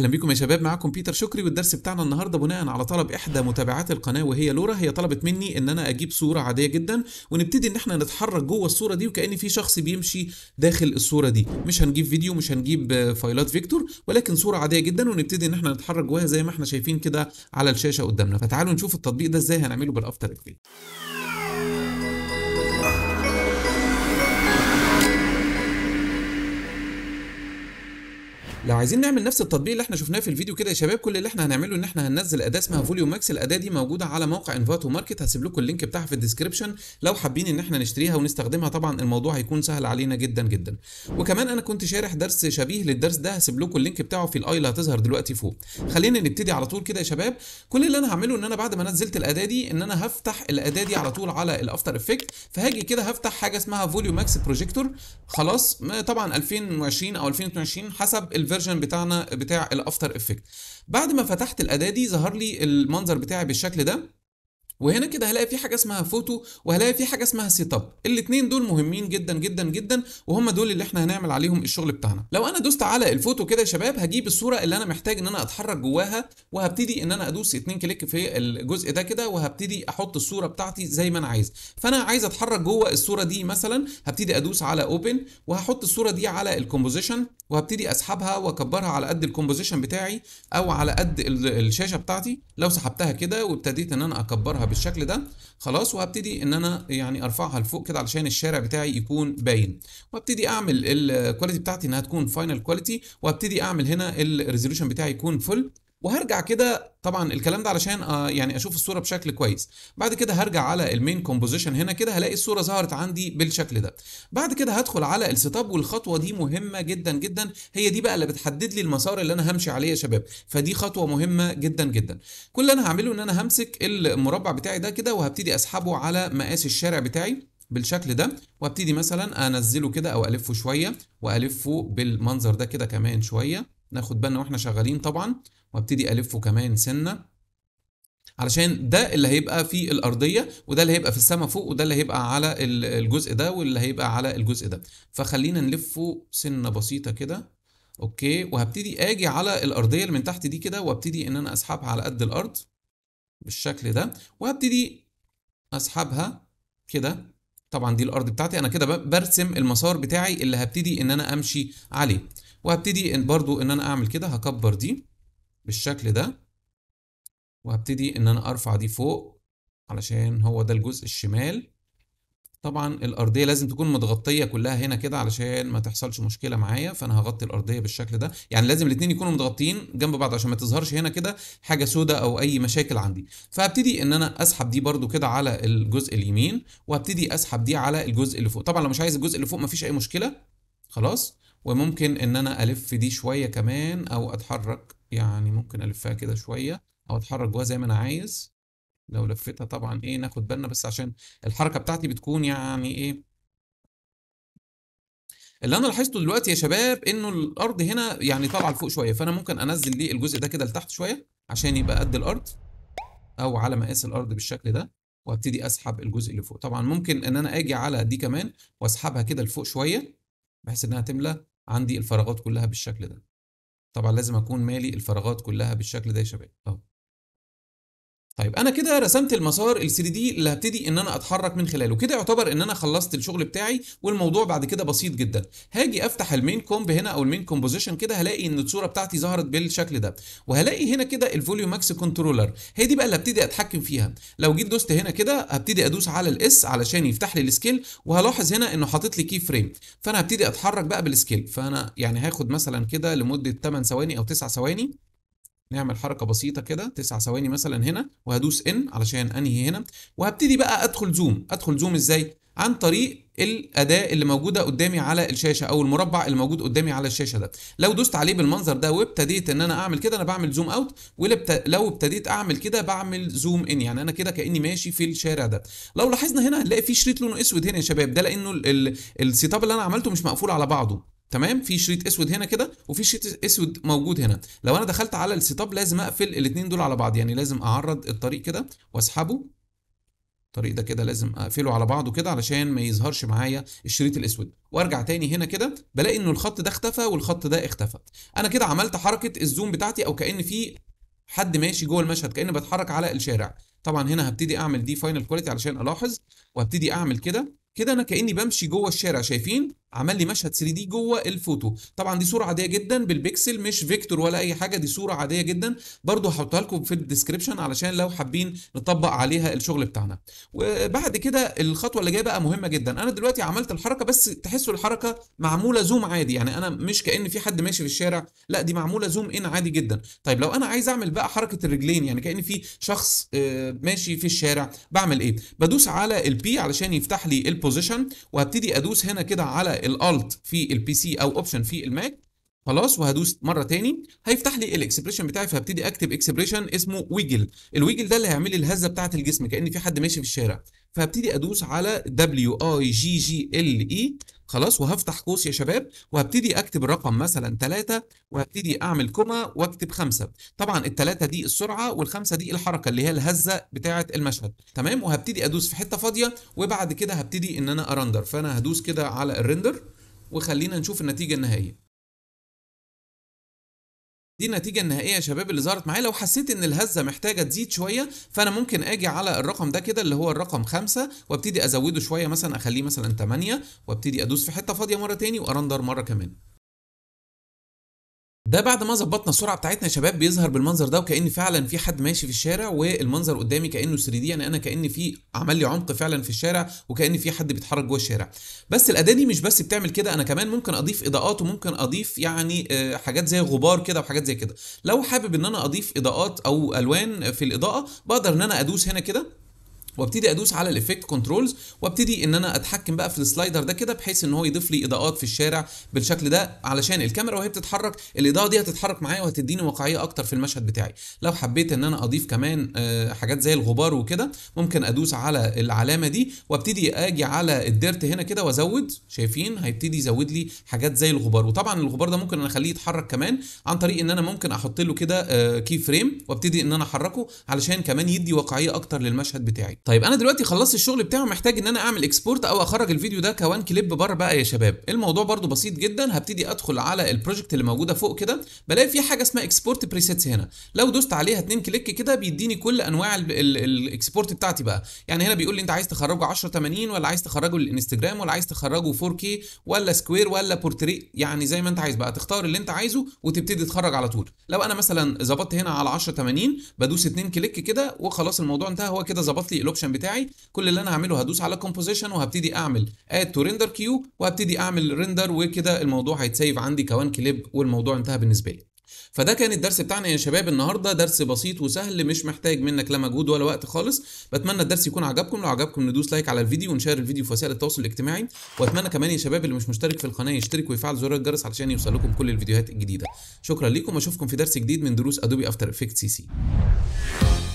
اهلا بكم يا شباب معاكم بيتر شكري والدرس بتاعنا النهارده بناء على طلب احدى متابعات القناه وهي لورا هي طلبت مني ان انا اجيب صوره عاديه جدا ونبتدي ان احنا نتحرك جوه الصوره دي وكان في شخص بيمشي داخل الصوره دي مش هنجيب فيديو مش هنجيب فايلات فيكتور ولكن صوره عاديه جدا ونبتدي ان احنا نتحرك جواها زي ما احنا شايفين كده على الشاشه قدامنا فتعالوا نشوف التطبيق ده ازاي هنعمله بالافتر افكت لو عايزين نعمل نفس التطبيق اللي احنا شفناه في الفيديو كده يا شباب كل اللي احنا هنعمله ان احنا هننزل اداه اسمها فوليو ماكس الاداه دي موجوده على موقع انفاتو ماركت هسيب لكم اللينك بتاعها في الديسكربشن لو حابين ان احنا نشتريها ونستخدمها طبعا الموضوع هيكون سهل علينا جدا جدا وكمان انا كنت شارح درس شبيه للدرس ده هسيب لكم اللينك بتاعه في الاي اللي هتظهر دلوقتي فوق خلينا نبتدي على طول كده يا شباب كل اللي انا هعمله ان انا بعد ما نزلت الاداه دي ان انا هفتح الاداه دي على طول على الافتر افكت فهاجي كده هفتح حاجه اسمها فوليو ماكس بروجيكتور خلاص طبعا 2020 او 2022 حسب الفيرجن بتاعنا بتاع الافتر افكت بعد ما فتحت الاداه دي ظهر لي المنظر بتاعي بالشكل ده وهنا كده هلاقي في حاجه اسمها فوتو وهلاقي في حاجه اسمها سيت اب الاثنين دول مهمين جدا جدا جدا وهم دول اللي احنا هنعمل عليهم الشغل بتاعنا لو انا دوست على الفوتو كده يا شباب هجيب الصوره اللي انا محتاج ان انا اتحرك جواها وهبتدي ان انا ادوس اتنين كليك في الجزء ده كده وهبتدي احط الصوره بتاعتي زي ما انا عايز فانا عايز اتحرك جوه الصوره دي مثلا هبتدي ادوس على اوبن وهحط الصوره دي على الكومبوزيشن وهبتدي اسحبها واكبرها على قد الكومبوزيشن بتاعي او على قد الشاشه بتاعتي لو سحبتها كده وابتديت ان انا اكبرها بالشكل ده خلاص وهبتدي ان انا يعني ارفعها لفوق كده علشان الشارع بتاعي يكون باين وابتدي اعمل الكواليتي بتاعتي انها تكون فاينل كواليتي وابتدي اعمل هنا الريزولوشن بتاعي يكون فل وهرجع كده طبعا الكلام ده علشان آه يعني اشوف الصوره بشكل كويس بعد كده هرجع على المين كومبوزيشن هنا كده هلاقي الصوره ظهرت عندي بالشكل ده بعد كده هدخل على السيت اب والخطوه دي مهمه جدا جدا هي دي بقى اللي بتحدد لي المسار اللي انا همشي عليه يا شباب فدي خطوه مهمه جدا جدا كل اللي انا هعمله ان انا همسك المربع بتاعي ده كده وهبتدي اسحبه على مقاس الشارع بتاعي بالشكل ده وابتدي مثلا انزله كده او الفه شويه والفه بالمنظر ده كده كمان شويه ناخد بالنا واحنا شغالين طبعا وابتدي الفه كمان سنه علشان ده اللي هيبقى في الارضيه وده اللي هيبقى في السماء فوق وده اللي هيبقى على الجزء ده واللي هيبقى على الجزء ده فخلينا نلفه سنه بسيطه كده اوكي وهبتدي اجي على الارضيه اللي من تحت دي كده وابتدي ان انا اسحبها على قد الارض بالشكل ده وهبتدي اسحبها كده طبعا دي الارض بتاعتي انا كده برسم المسار بتاعي اللي هبتدي ان انا امشي عليه وهبتدي ان برضو ان انا اعمل كده هكبر دي بالشكل ده وهبتدي ان انا ارفع دي فوق علشان هو ده الجزء الشمال طبعا الارضيه لازم تكون متغطيه كلها هنا كده علشان ما تحصلش مشكله معايا فانا هغطي الارضيه بالشكل ده يعني لازم الاثنين يكونوا متغطيين جنب بعض عشان ما تظهرش هنا كده حاجه سودة او اي مشاكل عندي فهبتدي ان انا اسحب دي برده كده على الجزء اليمين وهبتدي اسحب دي على الجزء اللي فوق طبعا لو مش عايز الجزء اللي فوق مفيش اي مشكله خلاص وممكن ان انا الف دي شويه كمان او اتحرك يعني ممكن الفها كده شويه او اتحرك جواها زي ما انا عايز لو لفتها طبعا ايه ناخد بالنا بس عشان الحركه بتاعتي بتكون يعني ايه اللي انا لاحظته دلوقتي يا شباب انه الارض هنا يعني طالعه لفوق شويه فانا ممكن انزل ليه الجزء ده كده لتحت شويه عشان يبقى قد الارض او على مقاس الارض بالشكل ده وابتدي اسحب الجزء اللي فوق طبعا ممكن ان انا اجي على دي كمان واسحبها كده لفوق شويه بحيث انها تملى عندي الفراغات كلها بالشكل ده طبعا لازم اكون مالي الفراغات كلها بالشكل ده يا شباب اهو طيب انا كده رسمت المسار ال 3 دي اللي هبتدي ان انا اتحرك من خلاله كده يعتبر ان انا خلصت الشغل بتاعي والموضوع بعد كده بسيط جدا هاجي افتح المين كومب هنا او المين كومبوزيشن كده هلاقي ان الصوره بتاعتي ظهرت بالشكل ده وهلاقي هنا كده الفوليو ماكس كنترولر هي دي بقى اللي هبتدي اتحكم فيها لو جيت دوست هنا كده هبتدي ادوس على الاس علشان يفتح لي السكيل وهلاحظ هنا انه حاطط لي كي فريم فانا هبتدي اتحرك بقى بالسكيل فانا يعني هاخد مثلا كده لمده 8 ثواني او 9 ثواني نعمل حركه بسيطه كده 9 ثواني مثلا هنا وهدوس ان علشان انهي هنا وهبتدي بقى ادخل زوم ادخل زوم ازاي عن طريق الاداه اللي موجوده قدامي على الشاشه او المربع اللي موجود قدامي على الشاشه ده لو دوست عليه بالمنظر ده وابتديت ان انا اعمل كده انا بعمل زوم اوت ولو ابتديت اعمل كده بعمل زوم ان يعني انا كده كاني ماشي في الشارع ده لو لاحظنا هنا هنلاقي في شريط لونه اسود هنا يا شباب ده لانه السيت اب اللي انا عملته مش مقفول على بعضه تمام في شريط اسود هنا كده وفي شريط اسود موجود هنا لو انا دخلت على السيت اب لازم اقفل الاثنين دول على بعض يعني لازم اعرض الطريق كده واسحبه الطريق ده كده لازم اقفله على بعضه كده علشان ما يظهرش معايا الشريط الاسود وارجع تاني هنا كده بلاقي ان الخط ده اختفى والخط ده اختفى انا كده عملت حركه الزوم بتاعتي او كان في حد ماشي جوه المشهد كاني بتحرك على الشارع طبعا هنا هبتدي اعمل دي فاينل كواليتي علشان الاحظ وهبتدي اعمل كده كده انا كاني بمشي جوه الشارع شايفين عمل لي مشهد 3 دي جوه الفوتو طبعا دي صوره عاديه جدا بالبيكسل مش فيكتور ولا اي حاجه دي صوره عاديه جدا برضو هحطها لكم في الديسكربشن علشان لو حابين نطبق عليها الشغل بتاعنا وبعد كده الخطوه اللي جايه بقى مهمه جدا انا دلوقتي عملت الحركه بس تحسوا الحركه معموله زوم عادي يعني انا مش كان في حد ماشي في الشارع لا دي معموله زوم ان عادي جدا طيب لو انا عايز اعمل بقى حركه الرجلين يعني كان في شخص آه، ماشي في الشارع بعمل ايه بدوس على البي علشان يفتح لي البوزيشن وهبتدي ادوس هنا كده على الالت في البي سي او اوبشن في الماك خلاص وهدوس مره تاني هيفتح لي الاكسبريشن بتاعي فهبتدي اكتب اكسبريشن اسمه ويجل الويجل ده اللي هيعمل لي الهزه بتاعه الجسم كان في حد ماشي في الشارع فهبتدي ادوس على دبليو اي جي جي ال اي خلاص وهفتح قوس يا شباب وهبتدي اكتب الرقم مثلا 3 وهبتدي اعمل كوما واكتب 5 طبعا الثلاثه دي السرعه والخمسه دي الحركه اللي هي الهزه بتاعه المشهد تمام وهبتدي ادوس في حته فاضيه وبعد كده هبتدي ان انا ارندر فانا هدوس كده على الرندر وخلينا نشوف النتيجه النهائيه دي النتيجه النهائيه يا شباب اللي ظهرت معايا لو حسيت ان الهزه محتاجه تزيد شويه فانا ممكن اجي على الرقم ده كده اللي هو الرقم خمسة وابتدي ازوده شويه مثلا اخليه مثلا تمانية وابتدي ادوس في حته فاضيه مره تاني وارندر مره كمان ده بعد ما ظبطنا السرعه بتاعتنا يا شباب بيظهر بالمنظر ده وكان فعلا في حد ماشي في الشارع والمنظر قدامي كانه 3 دي يعني انا كان في عمل لي عمق فعلا في الشارع وكان في حد بيتحرك جوه الشارع بس الاداه دي مش بس بتعمل كده انا كمان ممكن اضيف اضاءات وممكن اضيف يعني آه، حاجات زي غبار كده وحاجات زي كده لو حابب ان انا اضيف اضاءات او الوان في الاضاءه بقدر ان انا ادوس هنا كده وابتدي ادوس على الايفكت كنترولز وابتدي ان انا اتحكم بقى في السلايدر ده كده بحيث ان هو يضيف لي اضاءات في الشارع بالشكل ده علشان الكاميرا وهي بتتحرك الاضاءه دي هتتحرك معايا وهتديني واقعيه اكتر في المشهد بتاعي لو حبيت ان انا اضيف كمان آه، حاجات زي الغبار وكده ممكن ادوس على العلامه دي وابتدي اجي على الديرت هنا كده وازود شايفين هيبتدي يزود لي حاجات زي الغبار وطبعا الغبار ده ممكن انا اخليه يتحرك كمان عن طريق ان انا ممكن احط له كده كي آه، فريم وابتدي ان انا احركه علشان كمان يدي واقعيه اكتر للمشهد بتاعي طيب انا دلوقتي خلصت الشغل بتاعه محتاج ان انا اعمل اكسبورت او اخرج الفيديو ده كوان كليب بره بقى يا شباب الموضوع برده بسيط جدا هبتدي ادخل على البروجكت اللي موجوده فوق كده بلاقي في حاجه اسمها اكسبورت بريسيتس هنا لو دوست عليها اتنين كليك كده بيديني كل انواع الاكسبورت بتاعتي بقى يعني هنا بيقول لي انت عايز تخرجه 10 80 ولا عايز تخرجه للانستجرام ولا عايز تخرجه 4K ولا سكوير ولا بورتريه يعني زي ما انت عايز بقى تختار اللي انت عايزه وتبتدي تخرج على طول لو انا مثلا ظبطت هنا على 10 80 بدوس اتنين كليك كده وخلاص الموضوع انتهى هو كده ظبط لي الاوبشن بتاعي كل اللي انا هعمله هدوس على كومبوزيشن وهبتدي اعمل اد تو ريندر كيو وهبتدي اعمل ريندر وكده الموضوع هيتسيف عندي كوان كليب والموضوع انتهى بالنسبه لي فده كان الدرس بتاعنا يا شباب النهارده درس بسيط وسهل مش محتاج منك لا مجهود ولا وقت خالص بتمنى الدرس يكون عجبكم لو عجبكم ندوس لايك على الفيديو ونشير الفيديو في وسائل التواصل الاجتماعي واتمنى كمان يا شباب اللي مش مشترك في القناه يشترك ويفعل زر الجرس علشان يوصل لكم كل الفيديوهات الجديده شكرا ليكم واشوفكم في درس جديد من دروس ادوبي افتر افكت سي سي